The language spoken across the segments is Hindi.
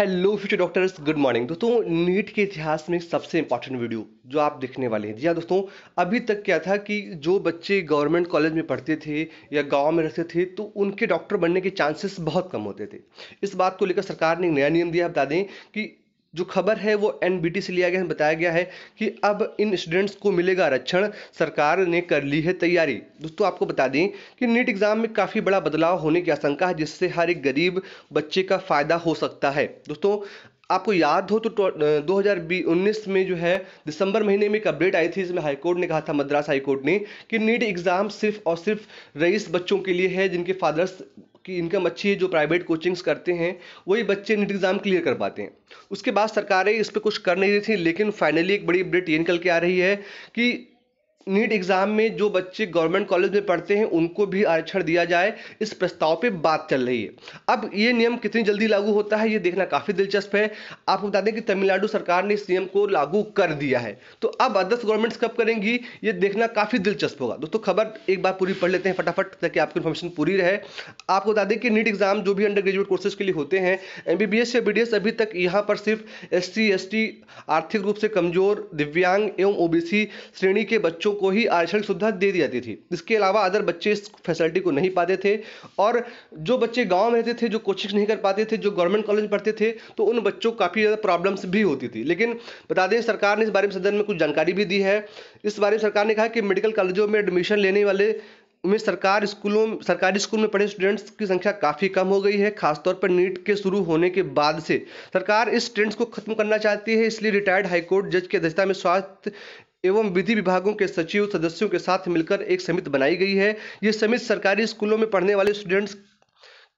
hello future doctors good morning दोस्तों नीट के इतिहास में सबसे इंपॉर्टेंट वीडियो जो आप देखने वाले हैं जी हाँ दोस्तों अभी तक क्या था कि जो बच्चे गवर्नमेंट कॉलेज में पढ़ते थे या गांव में रहते थे तो उनके डॉक्टर बनने के चांसेस बहुत कम होते थे इस बात को लेकर सरकार ने एक नया नियम दिया बता दें कि जो खबर है वो एन से लिया गया बताया गया है कि अब इन स्टूडेंट्स को मिलेगा आरक्षण सरकार ने कर ली है तैयारी दोस्तों आपको बता दें कि नीट एग्ज़ाम में काफ़ी बड़ा बदलाव होने की आशंका है जिससे हर एक गरीब बच्चे का फ़ायदा हो सकता है दोस्तों आपको याद हो तो दो में जो है दिसंबर महीने में एक अपडेट आई थी इसमें हाईकोर्ट ने कहा था मद्रास हाईकोर्ट ने कि नीट एग्ज़ाम सिर्फ और सिर्फ रईस बच्चों के लिए है जिनके फादर्स की इनकम अच्छी है जो प्राइवेट कोचिंग्स करते हैं वही बच्चे नीट एग्ज़ाम क्लियर कर पाते हैं उसके बाद सरकारें इस पर कुछ कर नहीं रही थी लेकिन फाइनली एक बड़ी अपडेट ये निकल के आ रही है कि नीट एग्ज़ाम में जो बच्चे गवर्नमेंट कॉलेज में पढ़ते हैं उनको भी आरक्षण दिया जाए इस प्रस्ताव पे बात चल रही है अब ये नियम कितनी जल्दी लागू होता है ये देखना काफ़ी दिलचस्प है आपको बता दें कि तमिलनाडु सरकार ने इस नियम को लागू कर दिया है तो अब अदर्स गवर्नमेंट्स कब करेंगी ये देखना काफ़ी दिलचस्प होगा दोस्तों खबर एक बार पूरी पढ़ लेते हैं फटाफट ताकि आपकी इन्फॉर्मेशन पूरी रहे आपको बता दें कि नीट एग्ज़ाम जो भी अंडर ग्रेजुएट कोर्सेज के लिए होते हैं एम या बी अभी तक यहाँ पर सिर्फ एस सी आर्थिक रूप से कमज़ोर दिव्यांग एवं ओ श्रेणी के बच्चों को ही आरक्षण सुविधा दे दी जाती थी इसके अलावा अदर बच्चे इस फैसिलिटी को नहीं पाते थे और जो बच्चे गांव में रहते थे जो कोचिंग नहीं कर पाते थे जो गवर्नमेंट कॉलेज पढ़ते थे तो उन बच्चों को काफ़ी ज़्यादा प्रॉब्लम्स भी होती थी लेकिन बता दें सरकार ने इस बारे में सदन में कुछ जानकारी भी दी है इस बारे में सरकार ने कहा कि मेडिकल कॉलेजों में एडमिशन लेने वाले में सरकार स्कूलों सरकारी स्कूल में पढ़े स्टूडेंट्स की संख्या काफ़ी कम हो गई है खासतौर पर नीट के शुरू होने के बाद से सरकार इस ट्रेंड्स को खत्म करना चाहती है इसलिए रिटायर्ड हाईकोर्ट जज की अध्यक्षता में स्वास्थ्य एवं विधि विभागों के सचिव सदस्यों के साथ मिलकर एक समिति बनाई गई है ये समिति सरकारी स्कूलों में पढ़ने वाले स्टूडेंट्स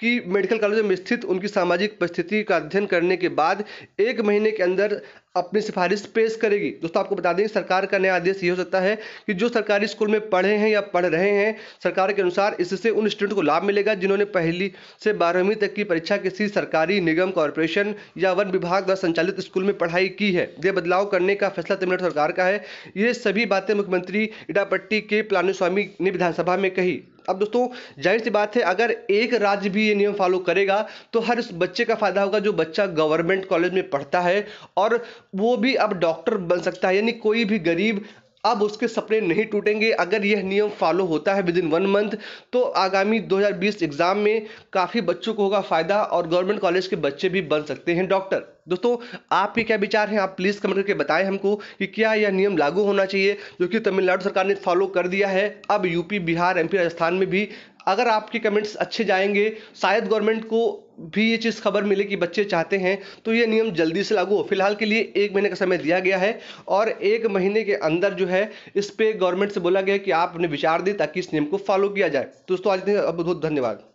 की मेडिकल कॉलेज में स्थित उनकी सामाजिक परिस्थिति का अध्ययन करने के बाद एक महीने के अंदर अपनी सिफारिश पेश करेगी दोस्तों आपको बता दें सरकार का नया आदेश ये हो सकता है कि जो सरकारी स्कूल में पढ़े हैं या पढ़ रहे हैं सरकार के अनुसार इससे उन स्टूडेंट को लाभ मिलेगा जिन्होंने पहली से बारहवीं तक की परीक्षा किसी सरकारी निगम कॉरपोरेशन या वन विभाग द्वारा संचालित स्कूल में पढ़ाई की है यह बदलाव करने का फैसला तमिलनाडु सरकार का है ये सभी बातें मुख्यमंत्री इडापट्टी के पलानीस्वामी ने विधानसभा में कही अब दोस्तों जाहिर सी बात है अगर एक राज्य भी ये नियम फॉलो करेगा तो हर उस बच्चे का फायदा होगा जो बच्चा गवर्नमेंट कॉलेज में पढ़ता है और वो भी अब डॉक्टर बन सकता है यानी कोई भी गरीब अब उसके सपने नहीं टूटेंगे अगर यह नियम फॉलो होता है विद इन वन मंथ तो आगामी 2020 एग्जाम में काफ़ी बच्चों को होगा फ़ायदा और गवर्नमेंट कॉलेज के बच्चे भी बन सकते हैं डॉक्टर दोस्तों आपके क्या विचार हैं आप प्लीज़ कमेंट करके बताएं हमको कि क्या यह नियम लागू होना चाहिए जो कि तमिलनाडु सरकार ने फॉलो कर दिया है अब यूपी बिहार एम राजस्थान में भी अगर आपके कमेंट्स अच्छे जाएंगे शायद गवर्नमेंट को भी ये चीज़ खबर मिले कि बच्चे चाहते हैं तो ये नियम जल्दी से लागू हो फिलहाल के लिए एक महीने का समय दिया गया है और एक महीने के अंदर जो है इस पर गवर्नमेंट से बोला गया कि आप अपने विचार दें ताकि इस नियम को फॉलो किया जाए दोस्तों आज दिन बहुत बहुत धन्यवाद